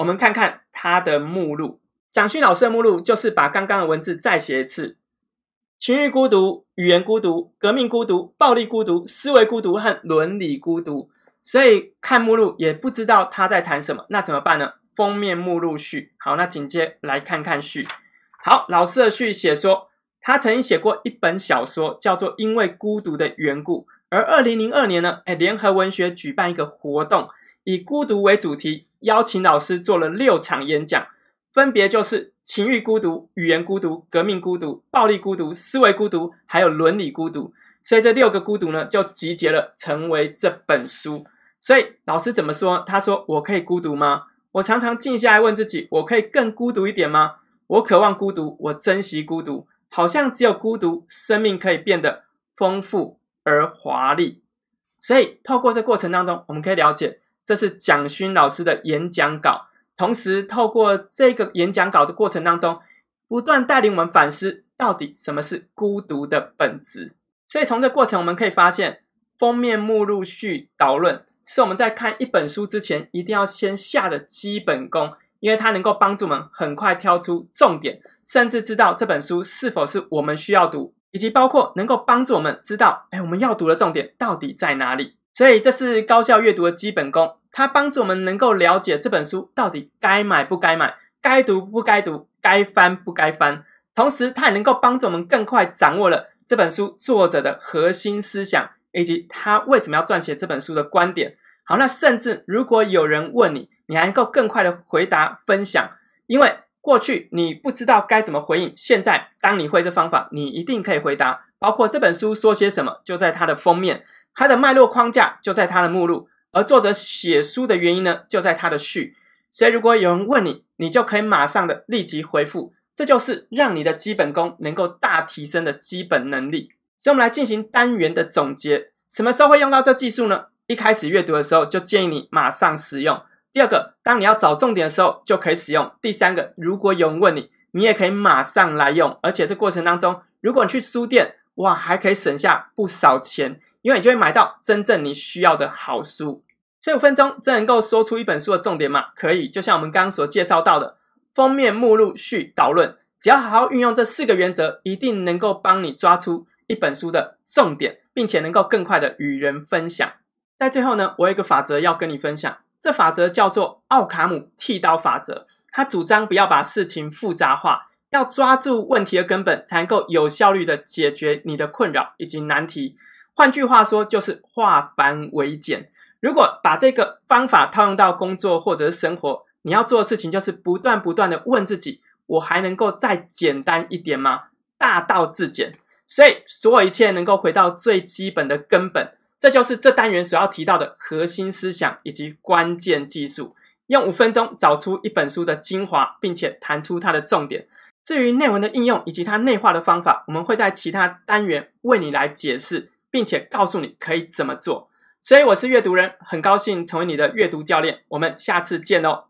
我们看看他的目录，蒋勋老师的目录就是把刚刚的文字再写一次：情绪孤独、语言孤独、革命孤独、暴力孤独、思维孤独和伦理孤独。所以看目录也不知道他在谈什么，那怎么办呢？封面目录序。好，那紧接来看看序。好，老师的序写说，他曾经写过一本小说，叫做《因为孤独的缘故》，而二零零二年呢，哎，联合文学举办一个活动。以孤独为主题，邀请老师做了六场演讲，分别就是情欲孤独、语言孤独、革命孤独、暴力孤独、思维孤独，还有伦理孤独。所以这六个孤独呢，就集结了成为这本书。所以老师怎么说？他说：“我可以孤独吗？我常常静下来问自己，我可以更孤独一点吗？我渴望孤独，我珍惜孤独，好像只有孤独，生命可以变得丰富而华丽。”所以透过这过程当中，我们可以了解。这是蒋勋老师的演讲稿，同时透过这个演讲稿的过程当中，不断带领我们反思到底什么是孤独的本质。所以从这过程我们可以发现，封面、目录、序、导论是我们在看一本书之前一定要先下的基本功，因为它能够帮助我们很快挑出重点，甚至知道这本书是否是我们需要读，以及包括能够帮助我们知道，哎，我们要读的重点到底在哪里。所以，这是高效阅读的基本功，它帮助我们能够了解这本书到底该买不该买、该读不该读、该翻不该翻。同时，它也能够帮助我们更快掌握了这本书作者的核心思想，以及他为什么要撰写这本书的观点。好，那甚至如果有人问你，你还能够更快的回答分享。因为过去你不知道该怎么回应，现在当你会这方法，你一定可以回答。包括这本书说些什么，就在它的封面。它的脉络框架就在它的目录，而作者写书的原因呢，就在它的序。所以，如果有人问你，你就可以马上的立即回复。这就是让你的基本功能够大提升的基本能力。所以，我们来进行单元的总结。什么时候会用到这技术呢？一开始阅读的时候，就建议你马上使用。第二个，当你要找重点的时候，就可以使用。第三个，如果有人问你，你也可以马上来用。而且，这过程当中，如果你去书店。哇，还可以省下不少钱，因为你就会买到真正你需要的好书。这五分钟真能够说出一本书的重点吗？可以，就像我们刚刚所介绍到的，封面、目录、序、导论，只要好好运用这四个原则，一定能够帮你抓出一本书的重点，并且能够更快的与人分享。在最后呢，我有一个法则要跟你分享，这法则叫做奥卡姆剃刀法则，他主张不要把事情复杂化。要抓住问题的根本，才能够有效率的解决你的困扰以及难题。换句话说，就是化繁为简。如果把这个方法套用到工作或者是生活，你要做的事情就是不断不断的问自己：我还能够再简单一点吗？大道至简。所以，所有一切能够回到最基本的根本，这就是这单元所要提到的核心思想以及关键技术。用五分钟找出一本书的精华，并且谈出它的重点。至于内文的应用以及它内化的方法，我们会在其他单元为你来解释，并且告诉你可以怎么做。所以我是阅读人，很高兴成为你的阅读教练。我们下次见喽。